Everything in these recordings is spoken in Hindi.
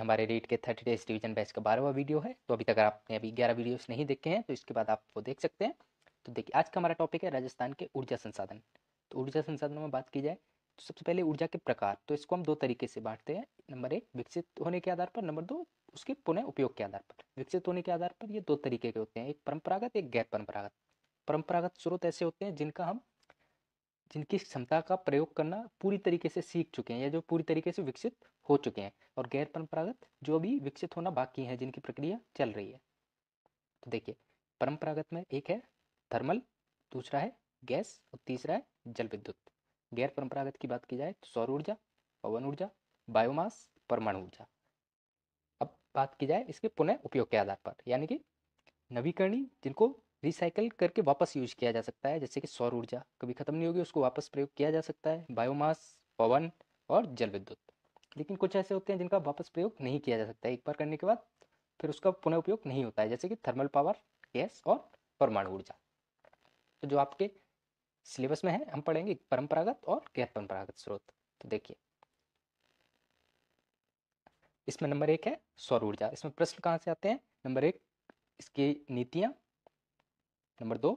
हमारे रेट के थर्टी डेज डिवीजन बैच का बारहवा वीडियो है तो अभी तक अगर आपने अभी ग्यारह वीडियोस नहीं देखे हैं तो इसके बाद आप वो देख सकते हैं तो देखिए आज का हमारा टॉपिक है राजस्थान के ऊर्जा संसाधन तो ऊर्जा संसाधनों में बात की जाए तो सबसे पहले ऊर्जा के प्रकार तो इसको हम दो तरीके से बांटते हैं नंबर एक विकसित होने के आधार पर नंबर दो उसके पुनः उपयोग के आधार पर विकसित होने के आधार पर ये दो तरीके के होते हैं एक परंपरागत एक गैर परंपरागत परंपरागत स्रोत ऐसे होते हैं जिनका हम जिनकी क्षमता का प्रयोग करना पूरी तरीके से सीख चुके हैं या जो पूरी तरीके से विकसित हो चुके हैं और गैर परंपरागत जो अभी विकसित होना बाकी है जिनकी प्रक्रिया चल रही है तो देखिए परंपरागत में एक है थर्मल दूसरा है गैस और तीसरा है जल विद्युत गैर परंपरागत की बात की जाए तो सौर ऊर्जा पवन ऊर्जा बायोमास परमाणु ऊर्जा अब बात की जाए इसके पुनः उपयोग के आधार पर यानी कि नवीकरणीय जिनको रिसाइकल करके वापस यूज किया जा सकता है जैसे कि सौर ऊर्जा कभी ख़त्म नहीं होगी उसको वापस प्रयोग किया जा सकता है बायोमास पवन और जल विद्युत लेकिन कुछ ऐसे होते हैं जिनका वापस प्रयोग नहीं किया जा सकता है एक बार करने के बाद फिर उसका पुनः उपयोग नहीं होता है जैसे कि थर्मल पावर गैस और परमाणु ऊर्जा तो जो आपके सिलेबस में है हम पढ़ेंगे परंपरागत और गैर परंपरागत स्रोत तो देखिए इसमें नंबर एक है सौर ऊर्जा इसमें प्रश्न कहाँ से आते हैं नंबर एक इसकी नीतियाँ नंबर दो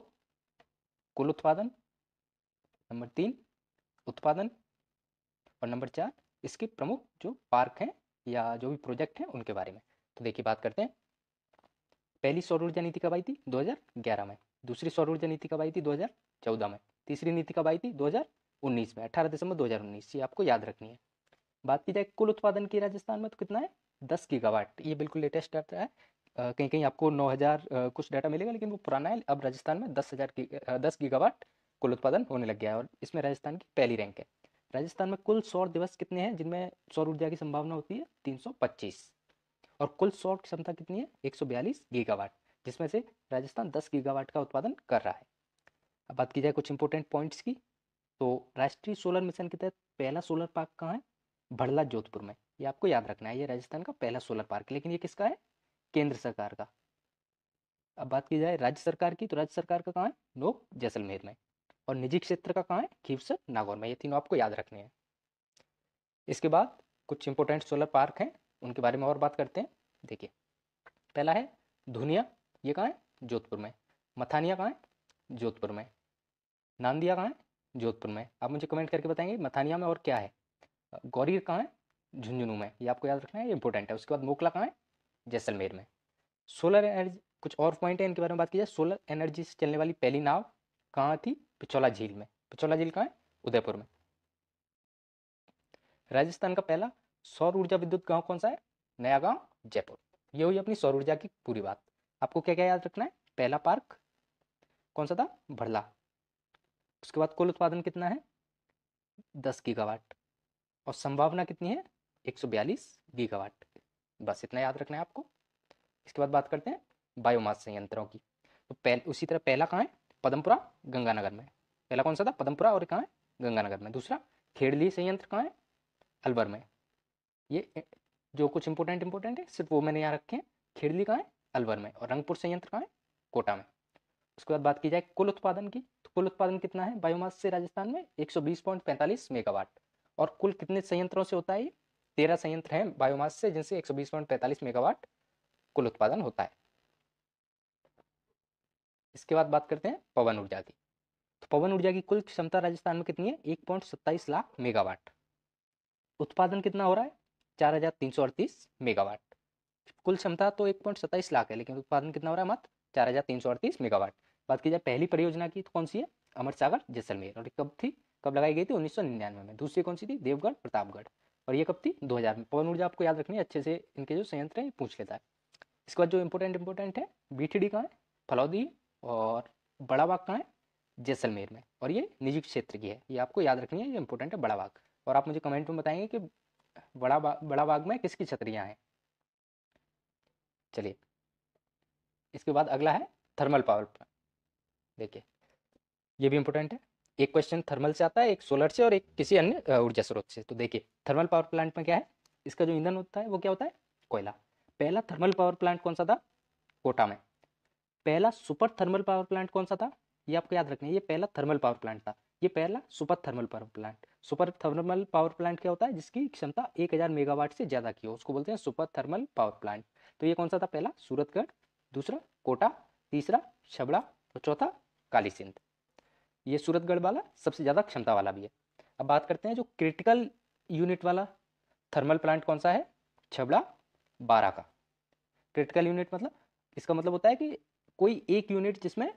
कुल उत्पादन नंबर तीन उत्पादन और नंबर चार इसके प्रमुख जो पार्क हैं या जो भी प्रोजेक्ट हैं उनके बारे में तो देखिए बात करते हैं पहली सौर ऊर्जा नीति कब आई थी 2011 में दूसरी सौर ऊर्जा नीति कब आई थी 2014 में तीसरी नीति कब आई थी 2019 में 18 दिसंबर 2019 ये आपको याद रखनी है बात की जाए कुल उत्पादन की राजस्थान में तो कितना है दस गीगावाट ये बिल्कुल लेटेस्ट डाटा है कहीं कहीं आपको 9000 कुछ डाटा मिलेगा लेकिन वो पुराना है अब राजस्थान में दस हज़ार दस गीगावाट कुल उत्पादन होने लग गया है और इसमें राजस्थान की पहली रैंक है राजस्थान में कुल सौर दिवस कितने हैं जिनमें सौर ऊर्जा की संभावना होती है 325 और कुल सौर क्षमता कितनी है 142 गीगावाट जिसमें से राजस्थान 10 गीगावाट का उत्पादन कर रहा है अब बात की जाए कुछ इंपोर्टेंट पॉइंट्स की तो राष्ट्रीय सोलर मिशन के तहत पहला सोलर पार्क कहाँ है भड़ला जोधपुर में ये आपको याद रखना है ये राजस्थान का पहला सोलर पार्क लेकिन ये किसका है केंद्र सरकार का अब बात की जाए राज्य सरकार की तो राज्य सरकार का कहाँ है नोक जैसलमेर में और निजी क्षेत्र का कहाँ है खीवसर नागौर में ये तीनों आपको याद रखने हैं इसके बाद कुछ इंपोर्टेंट सोलर पार्क हैं उनके बारे में और बात करते हैं देखिए पहला है धुनिया ये कहाँ है जोधपुर में मथानिया कहाँ है जोधपुर में नांदिया कहाँ है जोधपुर में आप मुझे कमेंट करके बताएंगे मथानिया में और क्या है गौरी कहाँ है झुंझुनू में ये आपको याद रखना है इंपॉर्टेंट है उसके बाद मोकला कहाँ है जैसलमेर में सोलर एनर्जी कुछ और पॉइंट है इनके बारे में बात की जाए सोलर एनर्जी से चलने वाली पहली नाव कहाँ थी पिछौला झील में पिछौला झील कहाँ है उदयपुर में राजस्थान का पहला सौर ऊर्जा विद्युत गांव कौन सा है नया गांव जयपुर ये हुई अपनी सौर ऊर्जा की पूरी बात आपको क्या क्या याद रखना है पहला पार्क कौन सा था भरला उसके बाद कुल उत्पादन कितना है दस गीगावाट और संभावना कितनी है बयालीस गीगावाट बस इतना याद रखना है आपको इसके बाद बात करते हैं बायोमास संयंत्रों की तो पहले उसी तरह पहला कहाँ है पदमपुरा गंगानगर में पहला कौन सा था पदमपुरा और कहाँ है गंगानगर में दूसरा खेड़ली संयंत्र कहाँ है अलवर में ये जो कुछ इंपॉर्टेंट इंपॉर्टेंट है सिर्फ वो मैंने यहाँ रखे हैं खेड़ली कहाँ है अलवर में और रंगपुर संयंत्र कहाँ है कोटा में उसके बाद बात की जाए कुल उत्पादन की तो कुल उत्पादन कितना है बायोमास से राजस्थान में एक मेगावाट और कुल कितने संयंत्रों से होता है ये तेरह संयंत्र हैं बायोमास से जिनसे एक मेगावाट कुल उत्पादन होता है इसके बाद बात करते हैं पवन ऊर्जा की तो पवन ऊर्जा की कुल क्षमता राजस्थान में कितनी है एक पॉइंट सत्ताईस लाख मेगावाट उत्पादन कितना हो रहा है चार हजार तीन सौ अड़तीस मेगावाट कुल क्षमता तो एक पॉइंट सत्ताईस लाख है लेकिन उत्पादन कितना हो रहा है मात्र चार हजार तीन सौ अड़तीस मेगावाट बात की जाए पहली परियोजना की तो कौन सी है अमर सागर जैसलमेर और कब थी कब लगाई गई थी उन्नीस में दूसरी कौन सी थी देवगढ़ प्रतापगढ़ और ये कब थी 2000 में पवन ऊर्जा आपको याद रखनी है अच्छे से इनके जो संयंत्र हैं पूछ लेता है इसके बाद जो इम्पोर्टेंट इम्पोर्टेंट है बी टी कहाँ है फलौदी और बड़ा बाग कहाँ है जैसलमेर में और ये निजी क्षेत्र की है ये आपको याद रखनी है ये इम्पोर्टेंट है बड़ा बाग और आप मुझे कमेंट में बताएंगे कि बड़ा बाग बड़ा बाग में किसकी छतरियाँ हैं चलिए इसके बाद अगला है थर्मल पावर प्लांट देखिए ये भी इम्पोर्टेंट है एक क्वेश्चन थर्मल से आता है एक सोलर से और एक किसी अन्य ऊर्जा स्रोत से तो देखिए थर्मल पावर प्लांट में क्या है इसका जो ईंधन होता है वो क्या होता है कोयला पहला थर्मल पावर प्लांट कौन सा था कोटा में पहला सुपर थर्मल पावर प्लांट कौन सा था ये आपको याद रखना है ये पहला थर्मल पावर प्लांट था ये पहला super thermal power plant super thermal power plant क्या होता है जिसकी क्षमता 1000 मेगावाट से ज़्यादा की हो उसको बोलते हैं सुपर थर्मल पावर प्लांट तो ये कौन सा था पहला सूरतगढ़ दूसरा कोटा तीसरा छबड़ा और चौथा कालीसिंध ये सूरतगढ़ वाला सबसे ज़्यादा क्षमता वाला भी है अब बात करते हैं जो क्रिटिकल यूनिट वाला थर्मल प्लांट कौन सा है छबड़ा बारह का क्रिटिकल यूनिट मतलब इसका मतलब होता है कि कोई एक यूनिट जिसमें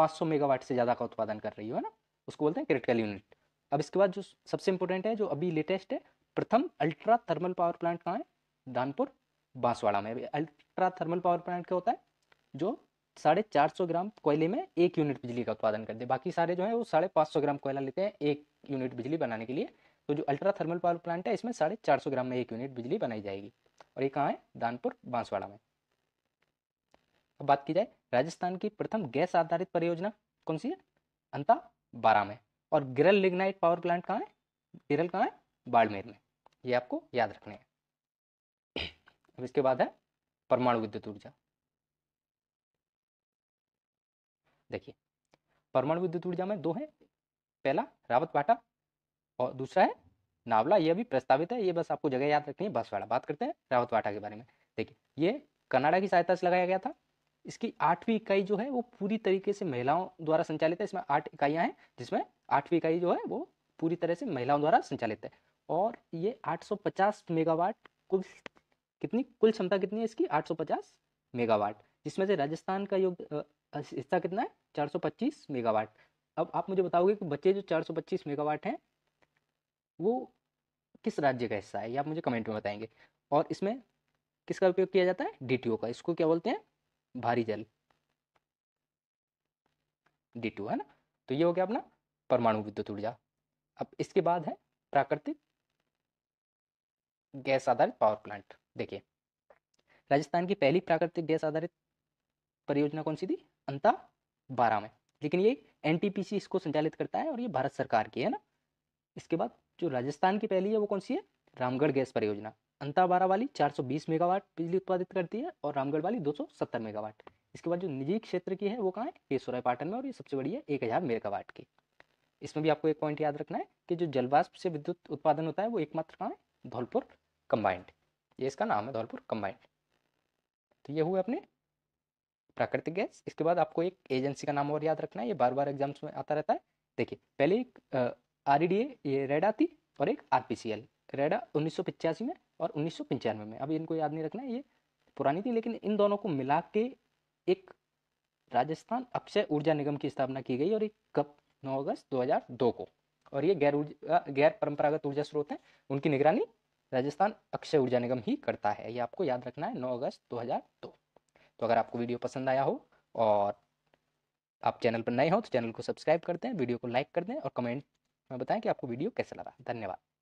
500 मेगावाट से ज़्यादा का उत्पादन कर रही हो ना उसको बोलते हैं क्रिटिकल यूनिट अब इसके बाद जो सबसे इंपॉर्टेंट है जो अभी लेटेस्ट है प्रथम अल्ट्रा थर्मल पावर प्लांट कहाँ है दानपुर बांसवाड़ा में अल्ट्रा थर्मल पावर प्लांट क्या होता है जो साढ़े चार सौ ग्राम कोयले में एक यूनिट बिजली का उत्पादन करते हैं बाकी सारे जो है वो साढ़े पाँच सौ ग्राम कोयला लेते हैं एक यूनिट बिजली बनाने के लिए तो जो अल्ट्रा थर्मल पावर प्लांट है इसमें साढ़े चार सौ ग्राम में एक यूनिट बिजली बनाई जाएगी और ये कहाँ है दानपुर बांसवाड़ा में अब बात की जाए राजस्थान की प्रथम गैस आधारित परियोजना कौन सी है अंता बारह में और गिरल लिग्नाइट पावर प्लांट कहाँ है गिरल कहाँ है बाड़मेर में ये आपको याद रखने हैं अब इसके बाद है परमाणु विद्युत ऊर्जा देखिए परमाणु विद्युत ऊर्जा में दो है पहला रावत पाटा और दूसरा है नावला ये भी प्रस्तावित है ये बस आपको जगह याद रखनी है बस वाला बात करते हैं रावत पाटा के बारे में देखिए ये कनाडा की सहायता से लगाया गया था इसकी आठवीं इकाई जो है वो पूरी तरीके से महिलाओं द्वारा संचालित है इसमें आठ इकाइयाँ हैं जिसमें आठवीं इकाई जो है वो पूरी तरह से महिलाओं द्वारा संचालित है और ये 850 मेगावाट कुल कितनी कुल क्षमता कितनी है इसकी 850 मेगावाट जिसमें से राजस्थान का योग हिस्सा कितना है 425 मेगावाट अब आप मुझे बताओगे कि बच्चे जो 425 मेगावाट हैं वो किस राज्य का हिस्सा है ये आप मुझे कमेंट में बताएंगे और इसमें किसका उपयोग किया जाता है डी का इसको क्या बोलते हैं भारी जल डी है ना तो ये हो गया अपना परमाणु विद्युत ऊर्जा अब इसके बाद है प्राकृतिक गैस आधारित पावर प्लांट देखिए राजस्थान की पहली प्राकृतिक गैस आधारित परियोजना कौन सी थी अंता बारह में लेकिन ये एनटीपीसी इसको संचालित करता है और ये भारत सरकार की है ना इसके बाद जो राजस्थान की पहली है वो कौन सी है रामगढ़ गैस परियोजना अंता बारह वाली 420 मेगावाट बिजली उत्पादित करती है और रामगढ़ वाली 270 मेगावाट इसके बाद जो निजी क्षेत्र की है वो कहाँ है केसोराय पाटन में और ये सबसे बड़ी है एक हज़ार मेगावाट की इसमें भी आपको एक पॉइंट याद रखना है कि जो जलवाष्प से विद्युत उत्पादन होता है वो एकमात्र कहाँ है धौलपुर कंबाइंड ये इसका नाम है धौलपुर कंबाइंड तो ये हुए अपने प्राकृतिक गैस इसके बाद आपको एक एजेंसी का नाम और याद रखना है ये बार बार एग्जाम्स में आता रहता है देखिए पहले एक आर ये रेडा थी और एक आर रेडा उन्नीस में और उन्नीस में अब इनको याद नहीं रखना है ये पुरानी थी लेकिन इन दोनों को मिला के एक राजस्थान अक्षय ऊर्जा निगम की स्थापना की गई और एक कब 9 अगस्त 2002 को और ये गैर ऊर्जा गैर परंपरागत ऊर्जा स्रोत हैं उनकी निगरानी राजस्थान अक्षय ऊर्जा निगम ही करता है ये आपको याद रखना है 9 अगस्त 2002 तो अगर आपको वीडियो पसंद आया हो और आप चैनल पर नए हो तो चैनल को सब्सक्राइब कर दें वीडियो को लाइक कर दें और कमेंट में बताएं कि आपको वीडियो कैसा लगा धन्यवाद